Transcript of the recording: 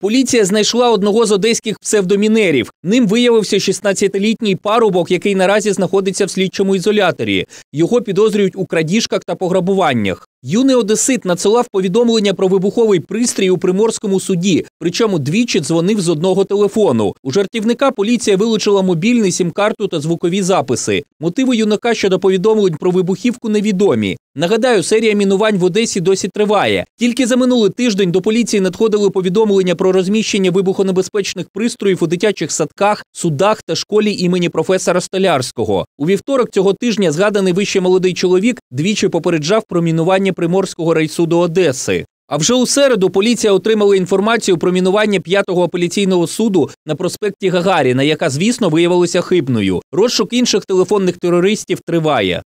Поліція знайшла одного з одеських псевдомінерів. Ним виявився 16-літній парубок, який наразі знаходиться в слідчому ізоляторі. Його підозрюють у крадіжках та пограбуваннях. Юний Одесит надсилав повідомлення про вибуховий пристрій у приморському суді, причому двічі дзвонив з одного телефону. У жартівника поліція вилучила мобільний сім-карту та звукові записи. Мотиви юнака щодо повідомлень про вибухівку невідомі. Нагадаю, серія мінувань в Одесі досі триває. Тільки за минулий тиждень до поліції надходили повідомлення про розміщення вибухонебезпечних пристроїв у дитячих садках, судах та школі імені професора Столярського. У вівторок цього тижня згаданий вище молодий чоловік двічі попереджав про мінування приморського райсуду Одеси. А вже у середу поліція отримала інформацію про мінування п'ятого апеляційного суду на проспекті Гагаріна, яка, звісно, виявилася хибною. Розшук інших телефонних терористів триває.